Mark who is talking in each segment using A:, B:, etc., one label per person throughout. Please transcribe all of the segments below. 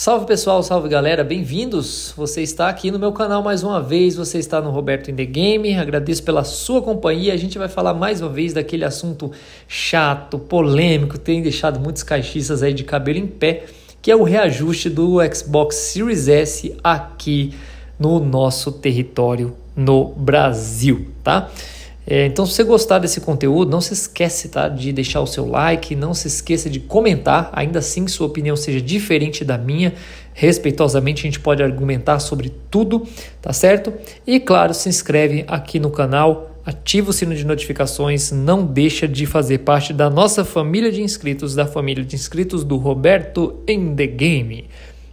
A: Salve pessoal, salve galera, bem-vindos! Você está aqui no meu canal mais uma vez, você está no Roberto in the Game. Agradeço pela sua companhia. A gente vai falar mais uma vez daquele assunto chato, polêmico, tem deixado muitos caixistas aí de cabelo em pé, que é o reajuste do Xbox Series S aqui no nosso território no Brasil, tá? É, então, se você gostar desse conteúdo, não se esquece tá, de deixar o seu like, não se esqueça de comentar, ainda assim que sua opinião seja diferente da minha. Respeitosamente, a gente pode argumentar sobre tudo, tá certo? E claro, se inscreve aqui no canal, ativa o sino de notificações, não deixa de fazer parte da nossa família de inscritos, da família de inscritos do Roberto in the Game.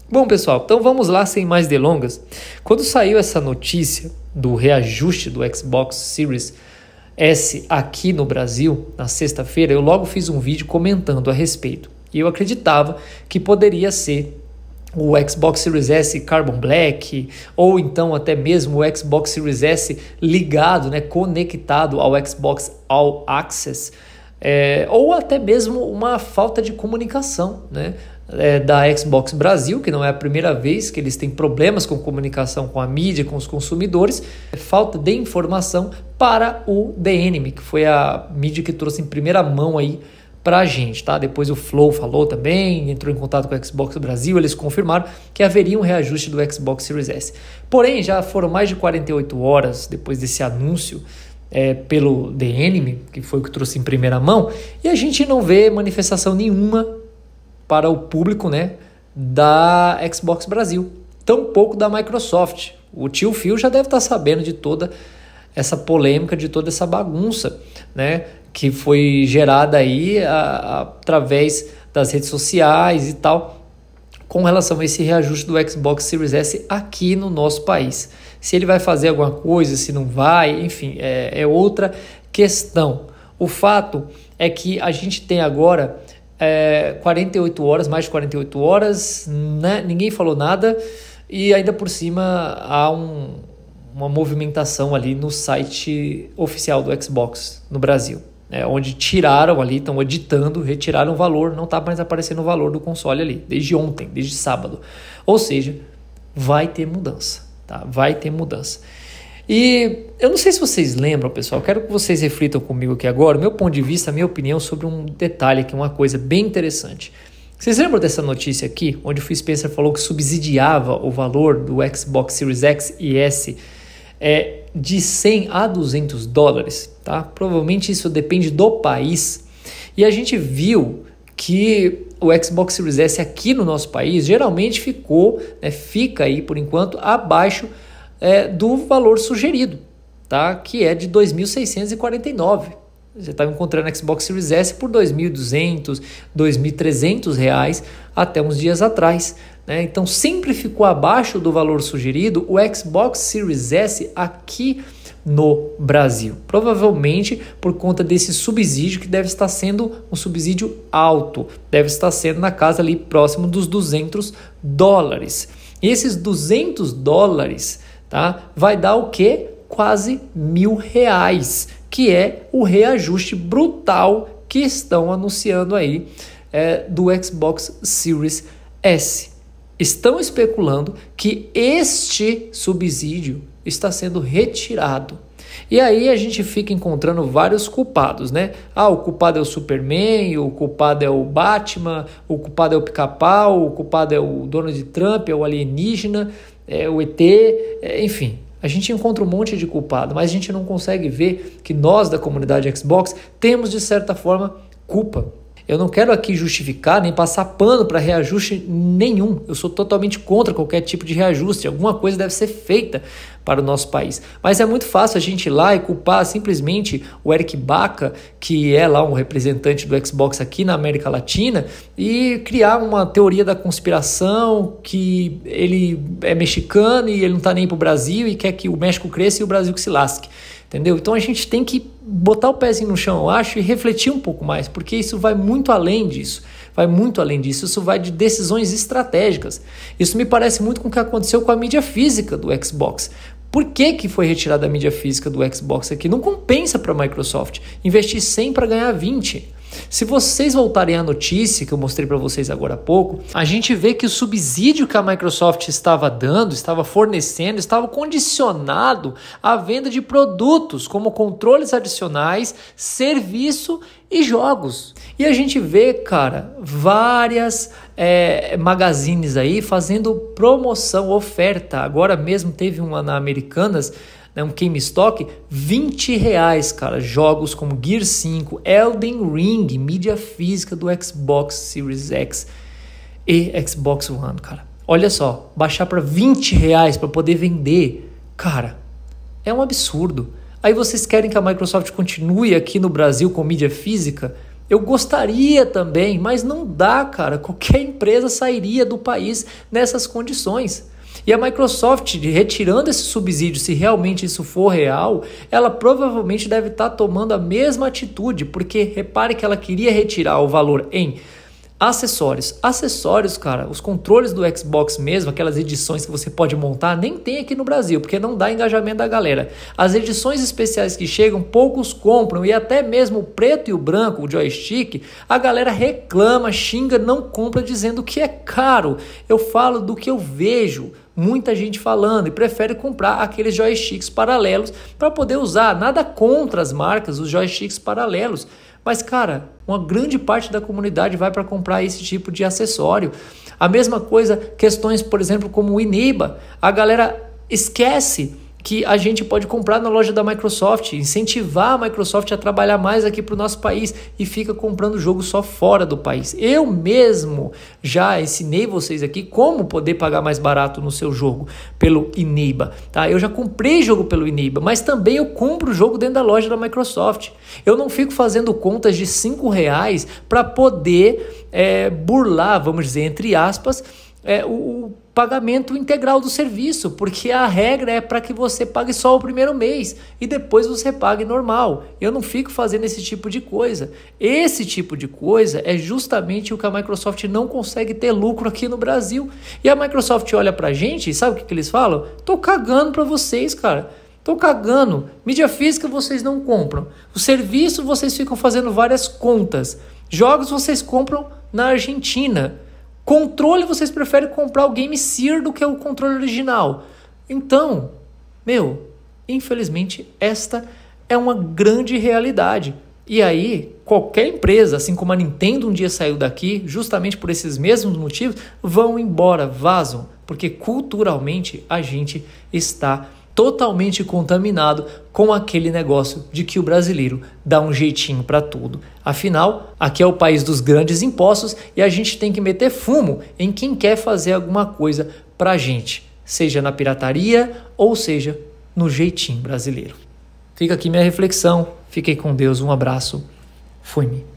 A: Bom, pessoal, então vamos lá sem mais delongas. Quando saiu essa notícia do reajuste do Xbox Series S aqui no Brasil, na sexta-feira, eu logo fiz um vídeo comentando a respeito. E eu acreditava que poderia ser o Xbox Series S Carbon Black, ou então até mesmo o Xbox Series S ligado, né, conectado ao Xbox All Access, é, ou até mesmo uma falta de comunicação, né? é, da Xbox Brasil, que não é a primeira vez que eles têm problemas com comunicação com a mídia, com os consumidores, é falta de informação para o The Enemy, que foi a mídia que trouxe em primeira mão aí para a gente, tá? Depois o Flow falou também, entrou em contato com a Xbox Brasil, eles confirmaram que haveria um reajuste do Xbox Series S. Porém, já foram mais de 48 horas depois desse anúncio é, pelo The Enemy, que foi o que trouxe em primeira mão, e a gente não vê manifestação nenhuma para o público né, da Xbox Brasil, tampouco da Microsoft. O tio Phil já deve estar tá sabendo de toda essa polêmica, de toda essa bagunça né, que foi gerada aí a, a, através das redes sociais e tal, com relação a esse reajuste do Xbox Series S aqui no nosso país. Se ele vai fazer alguma coisa, se não vai, enfim, é, é outra questão. O fato é que a gente tem agora é, 48 horas, mais de 48 horas, né? ninguém falou nada e ainda por cima há um, uma movimentação ali no site oficial do Xbox no Brasil, né? onde tiraram ali, estão editando, retiraram o valor, não está mais aparecendo o valor do console ali, desde ontem, desde sábado. Ou seja, vai ter mudança, tá? vai ter mudança. E eu não sei se vocês lembram, pessoal, quero que vocês reflitam comigo aqui agora, meu ponto de vista, minha opinião sobre um detalhe aqui, uma coisa bem interessante. Vocês lembram dessa notícia aqui, onde o Phil Spencer falou que subsidiava o valor do Xbox Series X e S é, de 100 a 200 dólares, tá? Provavelmente isso depende do país. E a gente viu que o Xbox Series S aqui no nosso país geralmente ficou, né, fica aí por enquanto abaixo é, do valor sugerido, tá? que é de 2.649. Você está encontrando Xbox Series S por 2.200, 2.300 reais até uns dias atrás. Né? Então sempre ficou abaixo do valor sugerido o Xbox Series S aqui no Brasil. Provavelmente por conta desse subsídio que deve estar sendo um subsídio alto, deve estar sendo na casa ali próximo dos 200 dólares. E esses 200 dólares tá? Vai dar o quê? Quase mil reais, que é o reajuste brutal que estão anunciando aí é, do Xbox Series S. Estão especulando que este subsídio está sendo retirado. E aí a gente fica encontrando vários culpados, né? Ah, o culpado é o Superman, o culpado é o Batman, o culpado é o Pica-Pau, o culpado é o Donald Trump, é o alienígena é, o ET, é, enfim. A gente encontra um monte de culpado, mas a gente não consegue ver que nós da comunidade Xbox temos de certa forma culpa eu não quero aqui justificar nem passar pano para reajuste nenhum. Eu sou totalmente contra qualquer tipo de reajuste. Alguma coisa deve ser feita para o nosso país. Mas é muito fácil a gente ir lá e culpar simplesmente o Eric Baca, que é lá um representante do Xbox aqui na América Latina, e criar uma teoria da conspiração que ele é mexicano e ele não está nem para o Brasil e quer que o México cresça e o Brasil que se lasque entendeu? Então a gente tem que botar o pezinho no chão, eu acho, e refletir um pouco mais, porque isso vai muito além disso. Vai muito além disso, isso vai de decisões estratégicas. Isso me parece muito com o que aconteceu com a mídia física do Xbox. Por que, que foi retirada a mídia física do Xbox aqui? Não compensa para a Microsoft investir 100 para ganhar 20. Se vocês voltarem à notícia que eu mostrei para vocês agora há pouco, a gente vê que o subsídio que a Microsoft estava dando, estava fornecendo, estava condicionado à venda de produtos como controles adicionais, serviço e jogos. E a gente vê, cara, várias é, magazines aí fazendo promoção, oferta. Agora mesmo teve uma na Americanas né, um Game Stock, 20 reais, cara. Jogos como Gear 5, Elden Ring, mídia física do Xbox Series X e Xbox One, cara. Olha só, baixar para 20 reais para poder vender, cara, é um absurdo. Aí vocês querem que a Microsoft continue aqui no Brasil com mídia física? Eu gostaria também, mas não dá, cara. Qualquer empresa sairia do país nessas condições. E a Microsoft, retirando esse subsídio, se realmente isso for real, ela provavelmente deve estar tá tomando a mesma atitude, porque repare que ela queria retirar o valor em acessórios. Acessórios, cara, os controles do Xbox mesmo, aquelas edições que você pode montar, nem tem aqui no Brasil, porque não dá engajamento da galera. As edições especiais que chegam, poucos compram, e até mesmo o preto e o branco, o joystick, a galera reclama, xinga, não compra, dizendo que é caro. Eu falo do que eu vejo muita gente falando e prefere comprar aqueles joysticks paralelos para poder usar. Nada contra as marcas, os joysticks paralelos. Mas, cara, uma grande parte da comunidade vai para comprar esse tipo de acessório. A mesma coisa, questões, por exemplo, como o Iniba. A galera esquece que a gente pode comprar na loja da Microsoft, incentivar a Microsoft a trabalhar mais aqui para o nosso país e fica comprando jogo só fora do país. Eu mesmo já ensinei vocês aqui como poder pagar mais barato no seu jogo pelo Iniba, tá? Eu já comprei jogo pelo Iniba, mas também eu compro o jogo dentro da loja da Microsoft. Eu não fico fazendo contas de cinco reais para poder é, burlar, vamos dizer entre aspas, é, o, pagamento integral do serviço, porque a regra é para que você pague só o primeiro mês e depois você pague normal. Eu não fico fazendo esse tipo de coisa. Esse tipo de coisa é justamente o que a Microsoft não consegue ter lucro aqui no Brasil. E a Microsoft olha para a gente, sabe o que, que eles falam? Tô cagando para vocês, cara. Tô cagando. Mídia física vocês não compram. O serviço vocês ficam fazendo várias contas. Jogos vocês compram na Argentina. Controle vocês preferem comprar o Game Gear do que o controle original. Então, meu, infelizmente esta é uma grande realidade. E aí, qualquer empresa, assim como a Nintendo um dia saiu daqui, justamente por esses mesmos motivos, vão embora, vazam, porque culturalmente a gente está totalmente contaminado com aquele negócio de que o brasileiro dá um jeitinho para tudo. Afinal, aqui é o país dos grandes impostos e a gente tem que meter fumo em quem quer fazer alguma coisa para a gente, seja na pirataria ou seja no jeitinho brasileiro. Fica aqui minha reflexão. Fiquei com Deus, um abraço. Fui-me.